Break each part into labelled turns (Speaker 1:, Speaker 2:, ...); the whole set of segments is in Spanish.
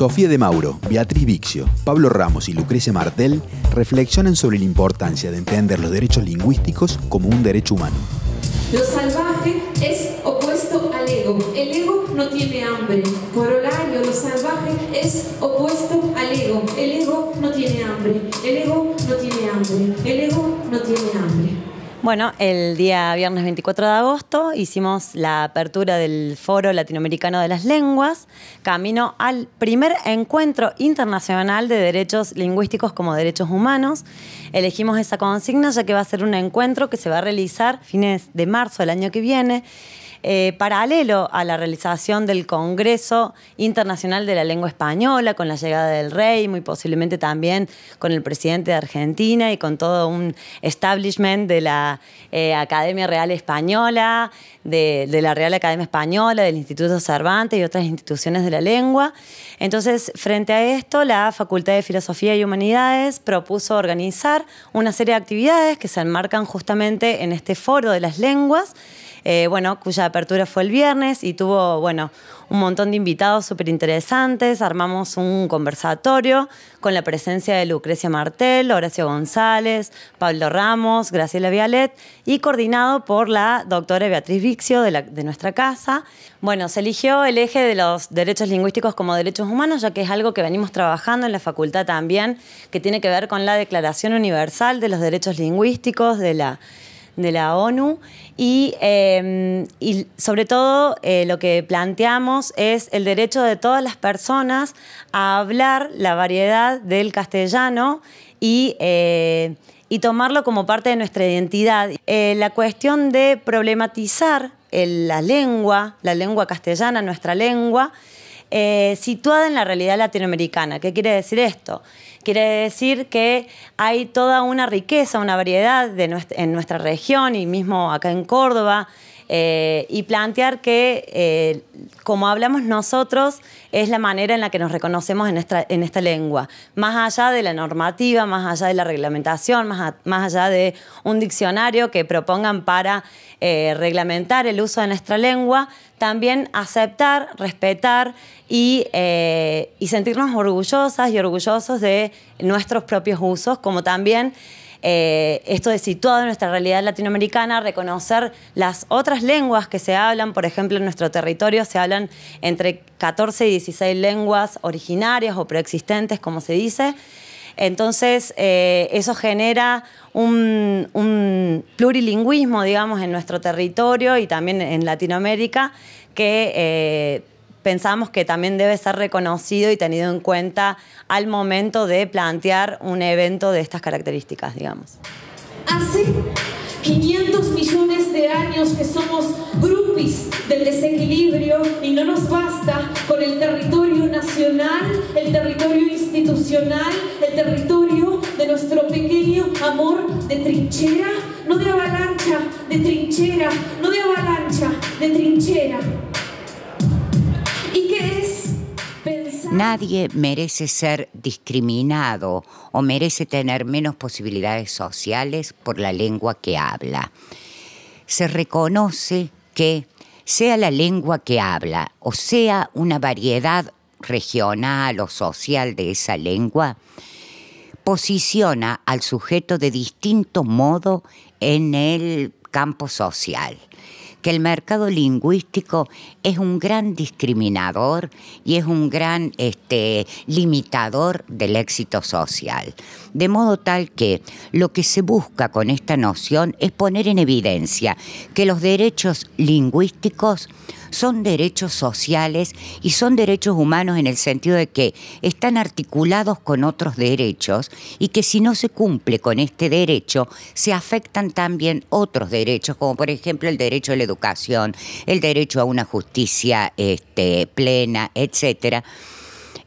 Speaker 1: Sofía de Mauro, Beatriz Vixio, Pablo Ramos y Lucrecia Martel reflexionan sobre la importancia de entender los derechos lingüísticos como un derecho humano.
Speaker 2: Lo salvaje es opuesto al ego. El ego no tiene hambre. Corolario, lo salvaje es opuesto al ego. El ego no tiene hambre. El ego no tiene hambre. El ego no tiene hambre.
Speaker 3: Bueno, el día viernes 24 de agosto hicimos la apertura del Foro Latinoamericano de las Lenguas, camino al primer encuentro internacional de derechos lingüísticos como derechos humanos. Elegimos esa consigna ya que va a ser un encuentro que se va a realizar fines de marzo del año que viene eh, paralelo a la realización del Congreso Internacional de la Lengua Española, con la llegada del rey, muy posiblemente también con el presidente de Argentina y con todo un establishment de la eh, Academia Real Española, de, la Real Academia Española, del Instituto Cervantes y otras instituciones de la lengua. Entonces, frente a esto, la Facultad de Filosofía y Humanidades propuso organizar una serie de actividades que se enmarcan justamente en este foro de las lenguas, eh, bueno, cuya apertura fue el viernes y tuvo, bueno, un montón de invitados súper interesantes. Armamos un conversatorio con la presencia de Lucrecia Martel, Horacio González, Pablo Ramos, Graciela Vialet y coordinado por la doctora Beatriz Vixio de, la, de nuestra casa. Bueno, se eligió el eje de los derechos lingüísticos como derechos humanos, ya que es algo que venimos trabajando en la facultad también, que tiene que ver con la Declaración Universal de los Derechos Lingüísticos de la de la ONU y, em, sobre todo eh, lo que planteamos es el derecho de todas las personas a hablar la variedad del castellano y... Eh, tomarlo como parte de nuestra identidad. Eh, la cuestión de problematizar la lengua, la lengua castellana, nuestra lengua, eh, situada en la realidad latinoamericana. ¿Qué quiere decir esto? Quiere decir que hay toda una riqueza, una variedad en nuestra región y mismo acá en Córdoba, eh, y plantear que, eh, como hablamos nosotros, es la manera en la que nos reconocemos en esta, lengua, más allá de la normativa, más allá de la reglamentación, más, allá de un diccionario que propongan para eh, reglamentar el uso de nuestra lengua, también aceptar, respetar y, y sentirnos orgullosas y orgullosos de nuestros propios usos, como también... Eh, esto de situado en nuestra realidad latinoamericana, reconocer las otras lenguas que se hablan, por ejemplo, en nuestro territorio se hablan entre 14 y 16 lenguas originarias o preexistentes, como se dice. Entonces, eh, eso genera un, plurilingüismo, digamos, en nuestro territorio y también en Latinoamérica, que eh, pensamos que también debe ser reconocido y tenido en cuenta al momento de plantear un evento de estas características, digamos. Hace
Speaker 1: 500 millones de años que somos grupis del
Speaker 3: desequilibrio y no nos basta con el territorio nacional, el territorio institucional, el territorio de nuestro pequeño amor de trinchera, no de avalancha, de trinchera, no de avalancha, de trinchera.
Speaker 2: nadie merece ser discriminado o merece tener menos posibilidades sociales por la lengua que habla. Se reconoce que sea la lengua que habla o sea una variedad regional o social de esa lengua, posiciona al sujeto de distinto modo en el campo social que el mercado lingüístico es un gran discriminador y es un gran este, limitador del éxito social. De modo tal que lo que se busca con esta noción es poner en evidencia que los derechos lingüísticos son derechos sociales y son derechos humanos en el sentido de que están articulados con otros derechos y que si no se cumple con este derecho, se afectan también otros derechos, como por ejemplo el derecho a la educación, el derecho a una justicia este, plena, etcétera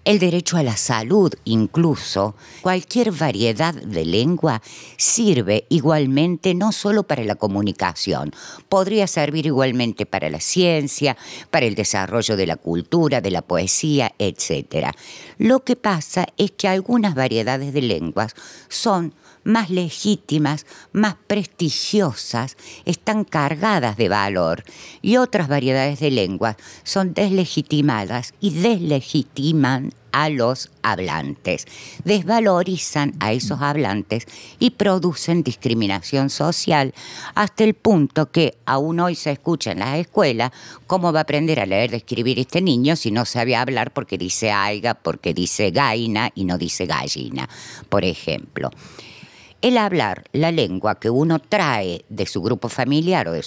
Speaker 2: el derecho a la salud incluso, cualquier variedad de lengua sirve igualmente no solo para la comunicación, podría servir igualmente para la ciencia, para el desarrollo de la cultura, de la poesía, etc. Lo que pasa es que algunas variedades de lenguas son más legítimas, más prestigiosas, están cargadas de valor y otras variedades de lenguas son deslegitimadas y deslegitiman a los hablantes, desvalorizan a esos hablantes y producen discriminación social hasta el punto que aún hoy se escucha en las escuelas cómo va a aprender a leer y escribir este niño si no sabe hablar porque dice aiga, porque dice gaina y no dice gallina, por ejemplo. El hablar la lengua que uno trae de su grupo familiar o eh,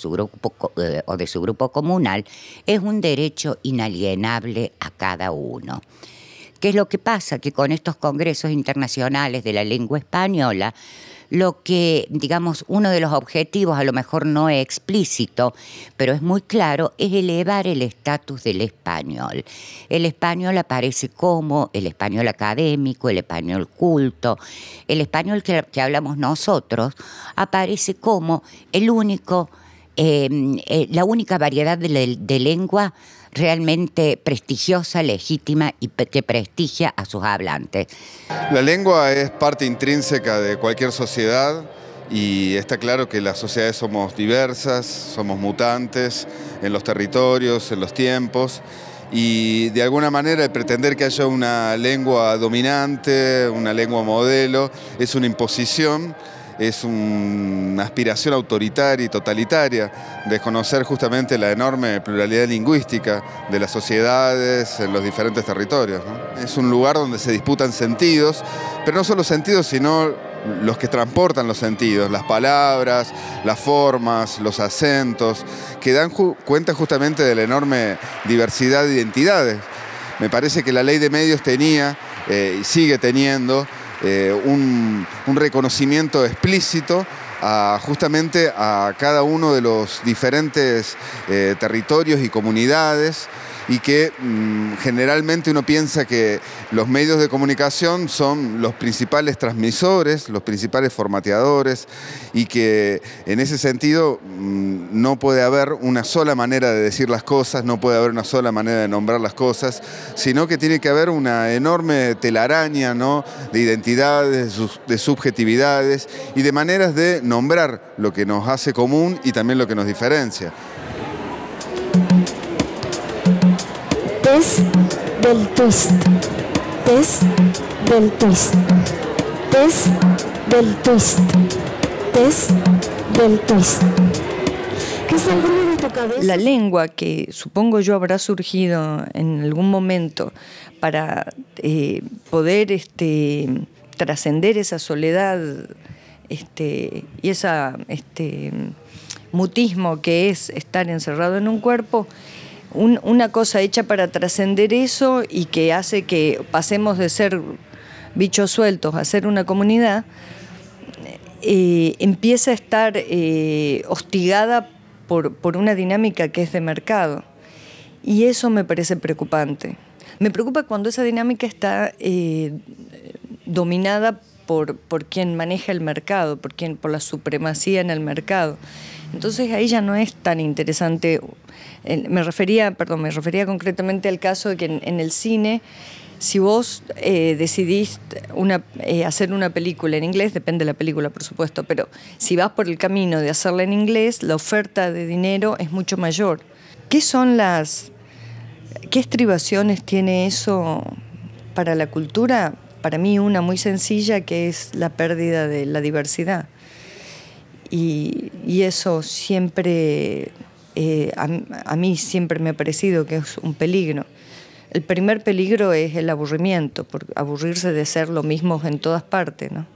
Speaker 2: o de su grupo comunal es un derecho inalienable a cada uno. ¿Qué es lo que pasa? Que con estos congresos internacionales de la lengua española, lo que, digamos, uno de los objetivos, a lo mejor no es explícito, pero es muy claro, es elevar el estatus del español. El español aparece como el español académico, el español culto, el español que, hablamos nosotros, aparece como el único, eh, eh, la única variedad de lengua realmente prestigiosa, legítima y que prestigia a sus hablantes.
Speaker 1: La lengua es parte intrínseca de cualquier sociedad y está claro que las sociedades somos diversas, somos mutantes en los territorios, en los tiempos y de alguna manera el pretender que haya una lengua dominante, una lengua modelo, es una imposición es una aspiración autoritaria y totalitaria, desconocer justamente la enorme pluralidad lingüística de las sociedades en los diferentes territorios. Es un lugar donde se disputan sentidos, pero no solo sentidos, sino los que transportan los sentidos, las palabras, las formas, los acentos, que dan cuenta justamente de la enorme diversidad de identidades. Me parece que la ley de medios tenía eh, y sigue teniendo eh, un, reconocimiento explícito justamente a cada uno de los diferentes eh, territorios y comunidades y que mm, generalmente uno piensa que los medios de comunicación son los principales transmisores, los principales formateadores y que en ese sentido mm, no puede haber una sola manera de decir las cosas, no puede haber una sola manera de nombrar las cosas, sino que tiene que haber una enorme telaraña de identidades, de subjetividades y de maneras de nombrar lo que nos hace común y también lo que nos diferencia test del twist, test del twist, test del test del es La
Speaker 4: lengua que supongo yo habrá surgido en algún momento para eh, poder este, trascender esa soledad este, y ese este, mutismo que es estar encerrado en un cuerpo, una cosa hecha para trascender eso y que hace que pasemos de ser bichos sueltos a ser una comunidad, eh, empieza a estar eh, hostigada por, una dinámica que es de mercado. Y eso me parece preocupante. Me preocupa cuando esa dinámica está eh, dominada por, quien maneja el mercado, por, por la supremacía en el mercado. Entonces ahí ya no es tan interesante. Me refería, perdón, me refería concretamente al caso de que en, el cine, si vos eh, decidís una, eh, hacer una película en inglés, depende de la película por supuesto, pero si vas por el camino de hacerla en inglés, la oferta de dinero es mucho mayor. ¿Qué son las... ¿Qué estribaciones tiene eso para la cultura? para mí una muy sencilla que es la pérdida de la diversidad. Y, eso siempre, eh, a, mí siempre me ha parecido que es un peligro. El primer peligro es el aburrimiento, aburrirse de ser lo mismo en todas partes, ¿no?